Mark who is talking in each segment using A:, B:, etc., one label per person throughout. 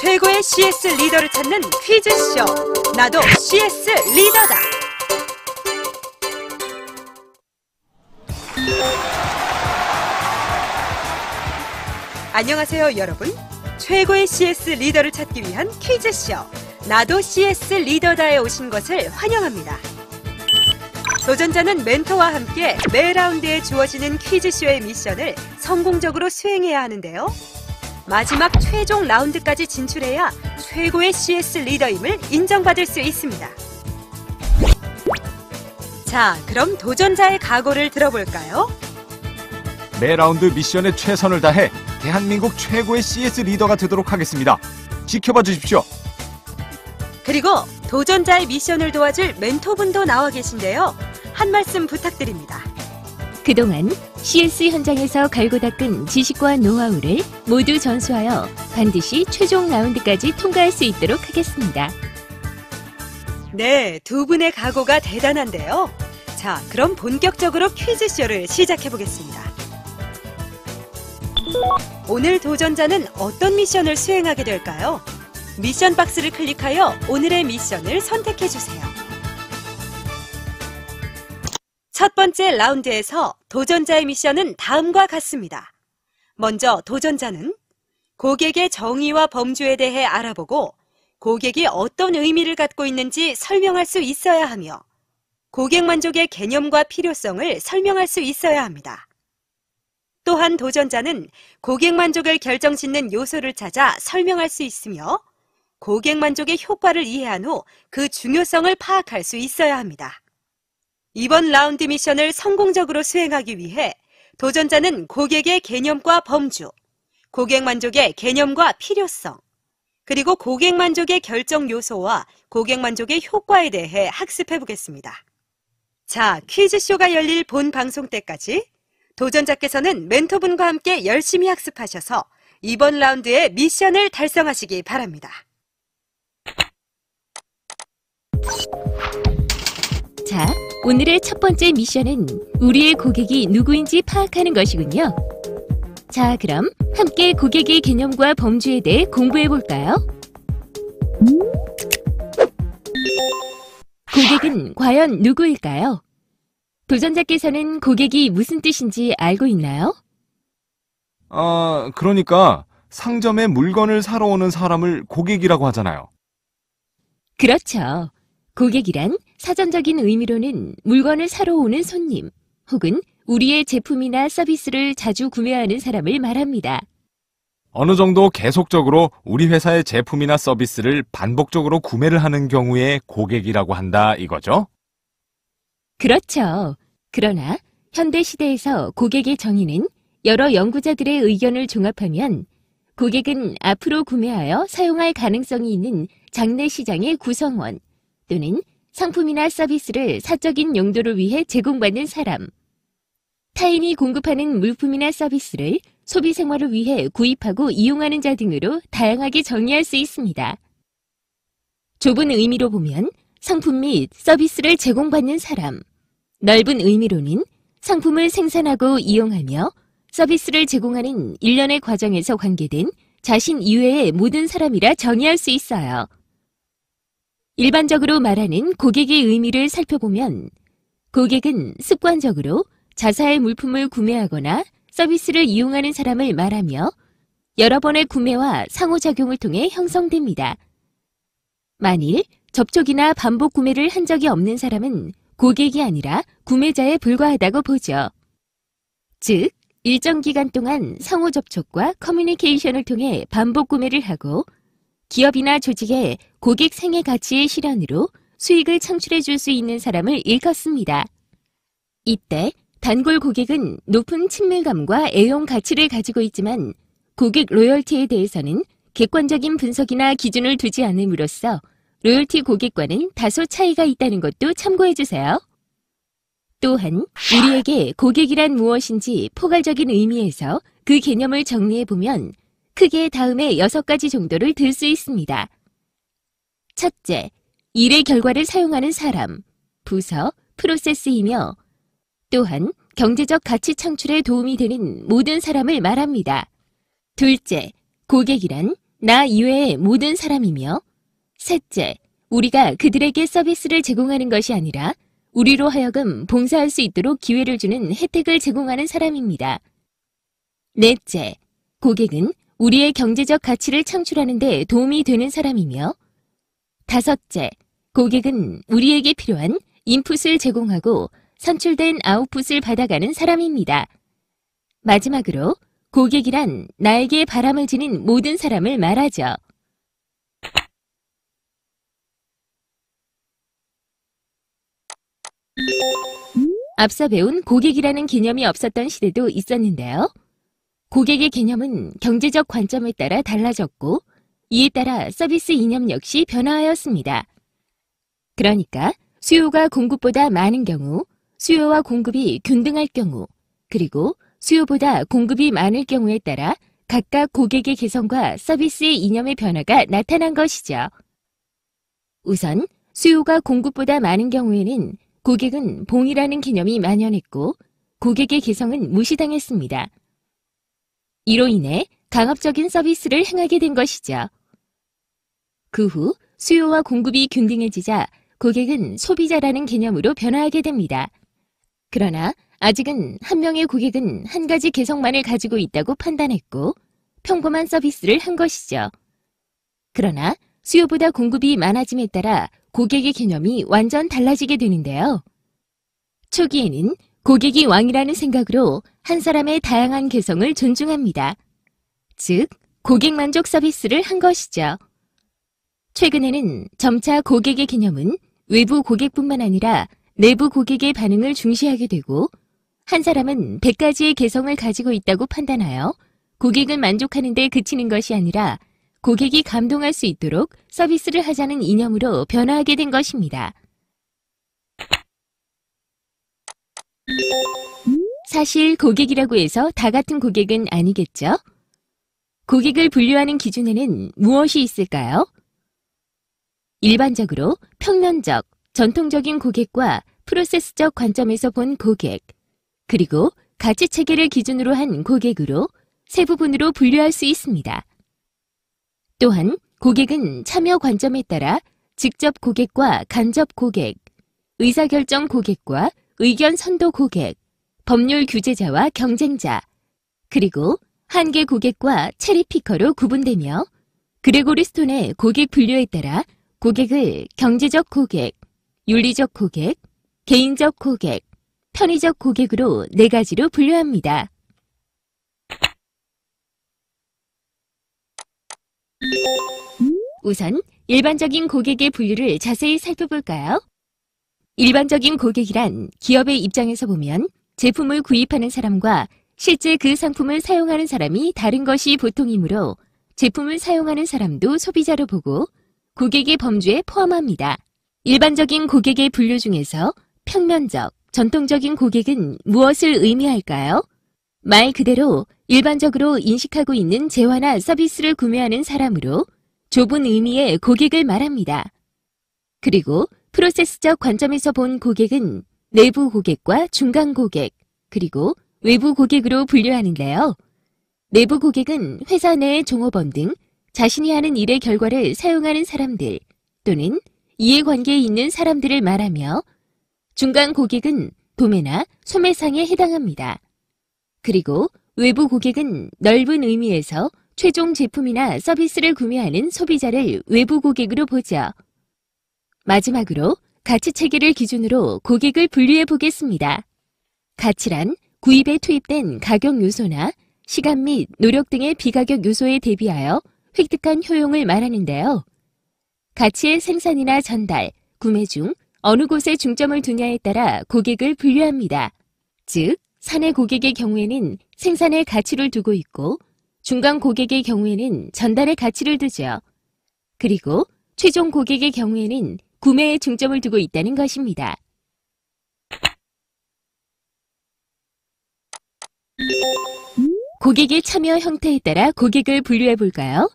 A: 최고의 CS 리더를 찾는 퀴즈쇼. 나도 CS 리더다. 안녕하세요, 여러분. 최고의 CS 리더를 찾기 위한 퀴즈쇼. 나도 CS 리더다에 오신 것을 환영합니다. 도전자는 멘토와 함께 매 라운드에 주어지는 퀴즈쇼의 미션을 성공적으로 수행해야 하는데요. 마지막 최종 라운드까지 진출해야 최고의 CS 리더임을 인정받을 수 있습니다. 자, 그럼 도전자의 각오를 들어볼까요? 매 라운드 미션에 최선을 다해 대한민국 최고의 CS 리더가 되도록 하겠습니다. 지켜봐 주십시오. 그리고 도전자의 미션을 도와줄 멘토분도 나와 계신데요. 한 말씀 부탁드립니다.
B: 그동안 CS e 현장에서 갈고 닦은 지식과 노하우를 모두 전수하여 반드시 최종 라운드까지 통과할 수 있도록 하겠습니다.
A: 네, 두 분의 각오가 대단한데요. 자, 그럼 본격적으로 퀴즈쇼를 시작해보겠습니다. 오늘 도전자는 어떤 미션을 수행하게 될까요? 미션 박스를 클릭하여 오늘의 미션을 선택해주세요. 첫 번째 라운드에서 도전자의 미션은 다음과 같습니다. 먼저 도전자는 고객의 정의와 범주에 대해 알아보고 고객이 어떤 의미를 갖고 있는지 설명할 수 있어야 하며 고객 만족의 개념과 필요성을 설명할 수 있어야 합니다. 또한 도전자는 고객 만족을 결정짓는 요소를 찾아 설명할 수 있으며 고객 만족의 효과를 이해한 후 그 중요성을 파악할 수 있어야 합니다. 이번 라운드 미션을 성공적으로 수행하기 위해 도전자는 고객의 개념과 범주, 고객 만족의 개념과 필요성, 그리고 고객 만족의 결정 요소와 고객 만족의 효과에 대해 학습해 보겠습니다. 자, 퀴즈쇼가 열릴 본 방송 때까지 도전자께서는 멘토분과 함께 열심히 학습하셔서 이번 라운드의 미션을 달성하시기 바랍니다.
B: 자, 오늘의 첫 번째 미션은 우리의 고객이 누구인지 파악하는 것이군요. 자, 그럼 함께 고객의 개념과 범주에 대해 공부해 볼까요? 고객은 과연 누구일까요? 도전자께서는 고객이 무슨 뜻인지 알고 있나요?
A: 아, 그러니까 상점에 물건을 사러 오는 사람을 고객이라고 하잖아요.
B: 그렇죠. 고객이란 사전적인 의미로는 물건을 사러 오는 손님 혹은 우리의 제품이나 서비스를 자주 구매하는 사람을 말합니다.
A: 어느 정도 계속적으로 우리 회사의 제품이나 서비스를 반복적으로 구매를 하는 경우에 고객이라고 한다 이거죠?
B: 그렇죠. 그러나 현대 시대에서 고객의 정의는 여러 연구자들의 의견을 종합하면 고객은 앞으로 구매하여 사용할 가능성이 있는 장내 시장의 구성원 또는 상품이나 서비스를 사적인 용도를 위해 제공받는 사람. 타인이 공급하는 물품이나 서비스를 소비 생활을 위해 구입하고 이용하는 자 등으로 다양하게 정의할 수 있습니다. 좁은 의미로 보면 상품 및 서비스를 제공받는 사람. 넓은 의미로는 상품을 생산하고 이용하며 서비스를 제공하는 일련의 과정에서 관계된 자신 이외의 모든 사람이라 정의할 수 있어요. 일반적으로 말하는 고객의 의미를 살펴보면 고객은 습관적으로 자사의 물품을 구매하거나 서비스를 이용하는 사람을 말하며 여러 번의 구매와 상호작용을 통해 형성됩니다. 만일 접촉이나 반복 구매를 한 적이 없는 사람은 고객이 아니라 구매자에 불과하다고 보죠. 즉, 일정 기간 동안 상호 접촉과 커뮤니케이션을 통해 반복 구매를 하고 기업이나 조직에 고객 생애 가치의 실현으로 수익을 창출해 줄 수 있는 사람을 일컫습니다. 이때 단골 고객은 높은 친밀감과 애용 가치를 가지고 있지만 고객 로열티에 대해서는 객관적인 분석이나 기준을 두지 않음으로써 로열티 고객과는 다소 차이가 있다는 것도 참고해 주세요. 또한 우리에게 고객이란 무엇인지 포괄적인 의미에서 그 개념을 정리해 보면 크게 다음에 6가지 정도를 들 수 있습니다. 첫째, 일의 결과를 사용하는 사람, 부서, 프로세스이며 또한 경제적 가치 창출에 도움이 되는 모든 사람을 말합니다. 둘째, 고객이란 나 이외의 모든 사람이며 셋째, 우리가 그들에게 서비스를 제공하는 것이 아니라 우리로 하여금 봉사할 수 있도록 기회를 주는 혜택을 제공하는 사람입니다. 넷째, 고객은 우리의 경제적 가치를 창출하는 데 도움이 되는 사람이며 다섯째, 고객은 우리에게 필요한 인풋을 제공하고 선출된 아웃풋을 받아가는 사람입니다. 마지막으로 고객이란 나에게 바람을 지닌 모든 사람을 말하죠. 앞서 배운 고객이라는 개념이 없었던 시대도 있었는데요. 고객의 개념은 경제적 관점에 따라 달라졌고 이에 따라 서비스 이념 역시 변화하였습니다. 그러니까 수요가 공급보다 많은 경우, 수요와 공급이 균등할 경우, 그리고 수요보다 공급이 많을 경우에 따라 각각 고객의 개성과 서비스의 이념의 변화가 나타난 것이죠. 우선 수요가 공급보다 많은 경우에는 고객은 봉이라는 개념이 만연했고 고객의 개성은 무시당했습니다. 이로 인해 강압적인 서비스를 행하게 된 것이죠. 그 후 수요와 공급이 균등해지자 고객은 소비자라는 개념으로 변화하게 됩니다. 그러나 아직은 한 명의 고객은 한 가지 개성만을 가지고 있다고 판단했고 평범한 서비스를 한 것이죠. 그러나 수요보다 공급이 많아짐에 따라 고객의 개념이 완전 달라지게 되는데요. 초기에는 고객이 왕이라는 생각으로 한 사람의 다양한 개성을 존중합니다. 즉, 고객 만족 서비스를 한 것이죠. 최근에는 점차 고객의 개념은 외부 고객뿐만 아니라 내부 고객의 반응을 중시하게 되고 한 사람은 100가지의 개성을 가지고 있다고 판단하여 고객을 만족하는 데 그치는 것이 아니라 고객이 감동할 수 있도록 서비스를 하자는 이념으로 변화하게 된 것입니다. 사실 고객이라고 해서 다 같은 고객은 아니겠죠? 고객을 분류하는 기준에는 무엇이 있을까요? 일반적으로 평면적, 전통적인 고객과 프로세스적 관점에서 본 고객, 그리고 가치 체계를 기준으로 한 고객으로 세 부분으로 분류할 수 있습니다. 또한 고객은 참여 관점에 따라 직접 고객과 간접 고객, 의사결정 고객과 의견 선도 고객, 법률 규제자와 경쟁자, 그리고 한계 고객과 체리피커로 구분되며 그레고리 스톤의 고객 분류에 따라 고객을 경제적 고객, 윤리적 고객, 개인적 고객, 편의적 고객으로 네 가지로 분류합니다. 우선 일반적인 고객의 분류를 자세히 살펴볼까요? 일반적인 고객이란 기업의 입장에서 보면 제품을 구입하는 사람과 실제 그 상품을 사용하는 사람이 다른 것이 보통이므로 제품을 사용하는 사람도 소비자로 보고 고객의 범주에 포함합니다. 일반적인 고객의 분류 중에서 평면적, 전통적인 고객은 무엇을 의미할까요? 말 그대로 일반적으로 인식하고 있는 재화나 서비스를 구매하는 사람으로 좁은 의미의 고객을 말합니다. 그리고 프로세스적 관점에서 본 고객은 내부 고객과 중간 고객, 그리고 외부 고객으로 분류하는데요. 내부 고객은 회사 내의 종업원 등 자신이 하는 일의 결과를 사용하는 사람들 또는 이해관계에 있는 사람들을 말하며 중간 고객은 도매나 소매상에 해당합니다. 그리고 외부 고객은 넓은 의미에서 최종 제품이나 서비스를 구매하는 소비자를 외부 고객으로 보죠. 마지막으로 가치체계를 기준으로 고객을 분류해 보겠습니다. 가치란 구입에 투입된 가격 요소나 시간 및 노력 등의 비가격 요소에 대비하여 획득한 효용을 말하는데요. 가치의 생산이나 전달, 구매 중 어느 곳에 중점을 두냐에 따라 고객을 분류합니다. 즉, 사내 고객의 경우에는 생산의 가치를 두고 있고 중간 고객의 경우에는 전달의 가치를 두죠. 그리고 최종 고객의 경우에는 구매에 중점을 두고 있다는 것입니다. 고객의 참여 형태에 따라 고객을 분류해 볼까요?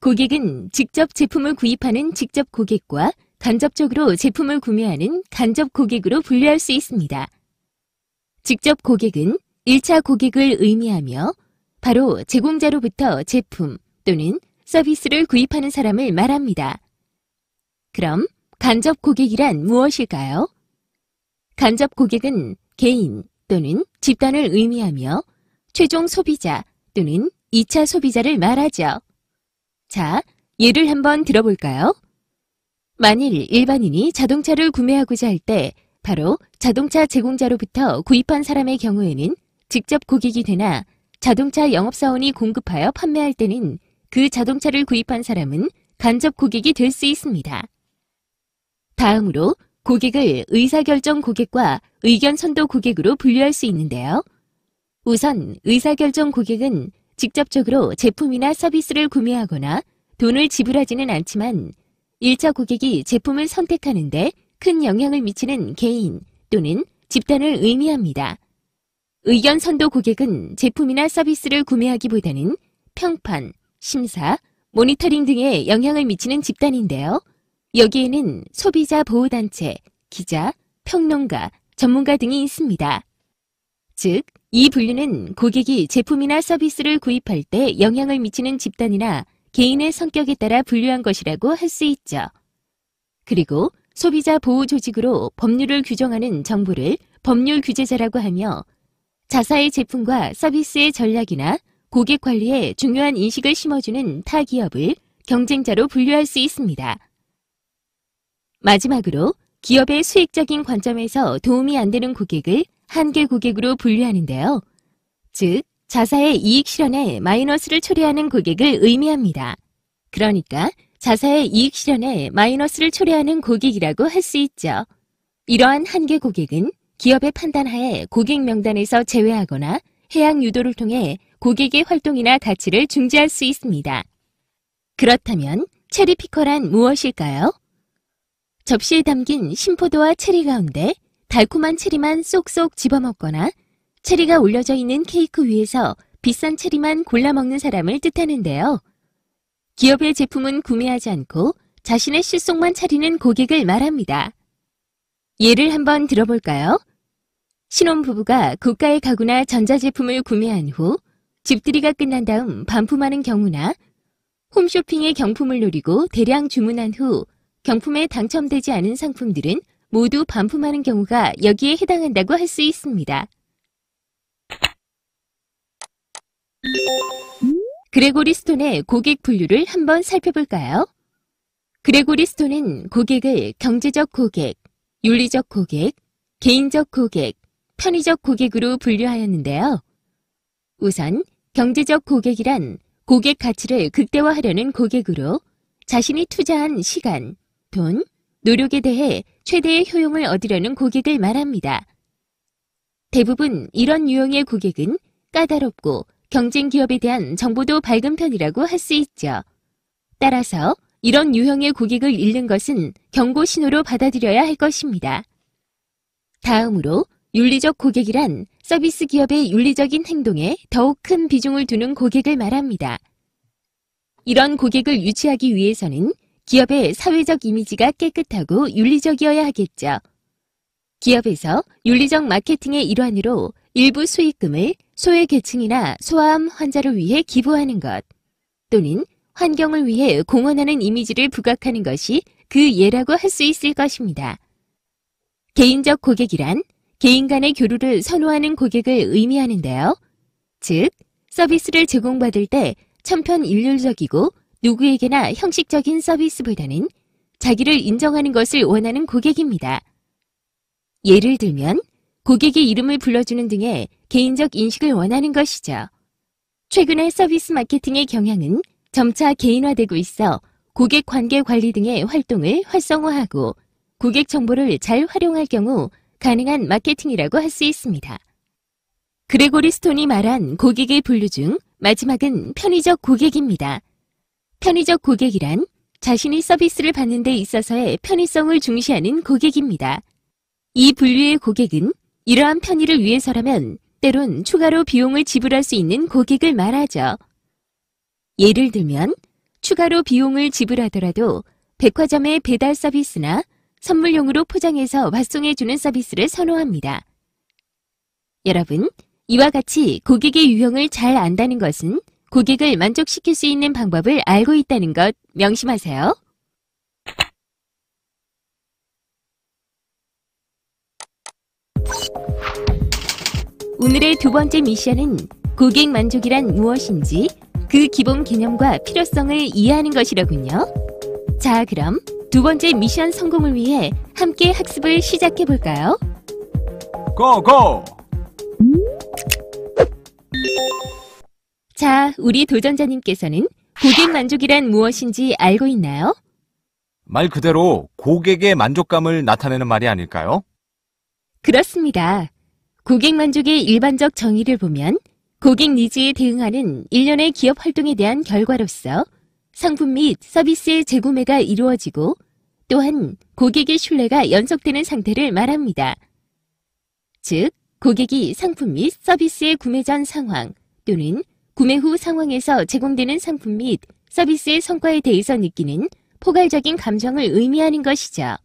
B: 고객은 직접 제품을 구입하는 직접 고객과 간접적으로 제품을 구매하는 간접 고객으로 분류할 수 있습니다. 직접 고객은 1차 고객을 의미하며 바로 제공자로부터 제품 또는 서비스를 구입하는 사람을 말합니다. 그럼 간접 고객이란 무엇일까요? 간접 고객은 개인 또는 집단을 의미하며 최종 소비자 또는 2차 소비자를 말하죠. 자, 예를 한번 들어볼까요? 만일 일반인이 자동차를 구매하고자 할 때 바로 자동차 제공자로부터 구입한 사람의 경우에는 직접 고객이 되나 자동차 영업사원이 공급하여 판매할 때는 그 자동차를 구입한 사람은 간접 고객이 될 수 있습니다. 다음으로 고객을 의사결정 고객과 의견 선도 고객으로 분류할 수 있는데요. 우선 의사결정 고객은 직접적으로 제품이나 서비스를 구매하거나 돈을 지불하지는 않지만 1차 고객이 제품을 선택하는데 큰 영향을 미치는 개인 또는 집단을 의미합니다. 의견 선도 고객은 제품이나 서비스를 구매하기보다는 평판, 심사, 모니터링 등에 영향을 미치는 집단인데요. 여기에는 소비자 보호단체, 기자, 평론가, 전문가 등이 있습니다. 즉, 이 분류는 고객이 제품이나 서비스를 구입할 때 영향을 미치는 집단이나 개인의 성격에 따라 분류한 것이라고 할 수 있죠. 그리고 소비자 보호 조직으로 법률을 규정하는 정보를 법률 규제자라고 하며 자사의 제품과 서비스의 전략이나 고객 관리에 중요한 인식을 심어주는 타 기업을 경쟁자로 분류할 수 있습니다. 마지막으로 기업의 수익적인 관점에서 도움이 안 되는 고객을 한계 고객으로 분류하는데요. 즉, 자사의 이익 실현에 마이너스를 초래하는 고객을 의미합니다. 그러니까 자사의 이익 실현에 마이너스를 초래하는 고객이라고 할 수 있죠. 이러한 한계 고객은 기업의 판단하에 고객 명단에서 제외하거나 해양 유도를 통해 고객의 활동이나 가치를 중재할수 있습니다. 그렇다면 체리피커란 무엇일까요? 접시에 담긴 심포도와 체리 가운데 달콤한 체리만 쏙쏙 집어먹거나 체리가 올려져 있는 케이크 위에서 비싼 체리만 골라 먹는 사람을 뜻하는데요. 기업의 제품은 구매하지 않고 자신의 실속만 차리는 고객을 말합니다. 예를 한번 들어볼까요? 신혼부부가 고가의 가구나 전자제품을 구매한 후 집들이가 끝난 다음 반품하는 경우나 홈쇼핑에 경품을 노리고 대량 주문한 후 경품에 당첨되지 않은 상품들은 모두 반품하는 경우가 여기에 해당한다고 할 수 있습니다. 그레고리 스톤의 고객 분류를 한번 살펴볼까요? 그레고리 스톤은 고객을 경제적 고객, 윤리적 고객, 개인적 고객, 편의적 고객으로 분류하였는데요. 우선 경제적 고객이란 고객 가치를 극대화하려는 고객으로 자신이 투자한 시간, 돈, 노력에 대해 최대의 효용을 얻으려는 고객을 말합니다. 대부분 이런 유형의 고객은 까다롭고 경쟁 기업에 대한 정보도 밝은 편이라고 할 수 있죠. 따라서 이런 유형의 고객을 잃는 것은 경고 신호로 받아들여야 할 것입니다. 다음으로 윤리적 고객이란 서비스 기업의 윤리적인 행동에 더욱 큰 비중을 두는 고객을 말합니다. 이런 고객을 유치하기 위해서는 기업의 사회적 이미지가 깨끗하고 윤리적이어야 하겠죠. 기업에서 윤리적 마케팅의 일환으로 일부 수익금을 소외계층이나 소아암 환자를 위해 기부하는 것 또는 환경을 위해 공헌하는 이미지를 부각하는 것이 그 예라고 할 수 있을 것입니다. 개인적 고객이란 개인 간의 교류를 선호하는 고객을 의미하는데요. 즉, 서비스를 제공받을 때 천편일률적이고 누구에게나 형식적인 서비스보다는 자기를 인정하는 것을 원하는 고객입니다. 예를 들면 고객의 이름을 불러주는 등의 개인적 인식을 원하는 것이죠. 최근의 서비스 마케팅의 경향은 점차 개인화되고 있어 고객 관계 관리 등의 활동을 활성화하고 고객 정보를 잘 활용할 경우 가능한 마케팅이라고 할 수 있습니다. 그레고리 스톤이 말한 고객의 분류 중 마지막은 편의적 고객입니다. 편의적 고객이란 자신이 서비스를 받는 데 있어서의 편의성을 중시하는 고객입니다. 이 분류의 고객은 이러한 편의를 위해서라면 때론 추가로 비용을 지불할 수 있는 고객을 말하죠. 예를 들면 추가로 비용을 지불하더라도 백화점의 배달 서비스나 선물용으로 포장해서 발송해주는 서비스를 선호합니다. 여러분, 이와 같이 고객의 유형을 잘 안다는 것은 고객을 만족시킬 수 있는 방법을 알고 있다는 것 명심하세요. 오늘의 두 번째 미션은 고객 만족이란 무엇인지 그 기본 개념과 필요성을 이해하는 것이로군요. 자, 그럼 두 번째 미션 성공을 위해 함께 학습을 시작해 볼까요?
A: 고고!
B: 자, 우리 도전자님께서는 고객 만족이란 무엇인지 알고 있나요?
A: 말 그대로 고객의 만족감을 나타내는 말이 아닐까요?
B: 그렇습니다. 고객 만족의 일반적 정의를 보면 고객 니즈에 대응하는 일련의 기업 활동에 대한 결과로서 상품 및 서비스의 재구매가 이루어지고 또한 고객의 신뢰가 연속되는 상태를 말합니다. 즉, 고객이 상품 및 서비스의 구매 전 상황 또는 구매 후 상황에서 제공되는 상품 및 서비스의 성과에 대해서 느끼는 포괄적인 감정을 의미하는 것이죠.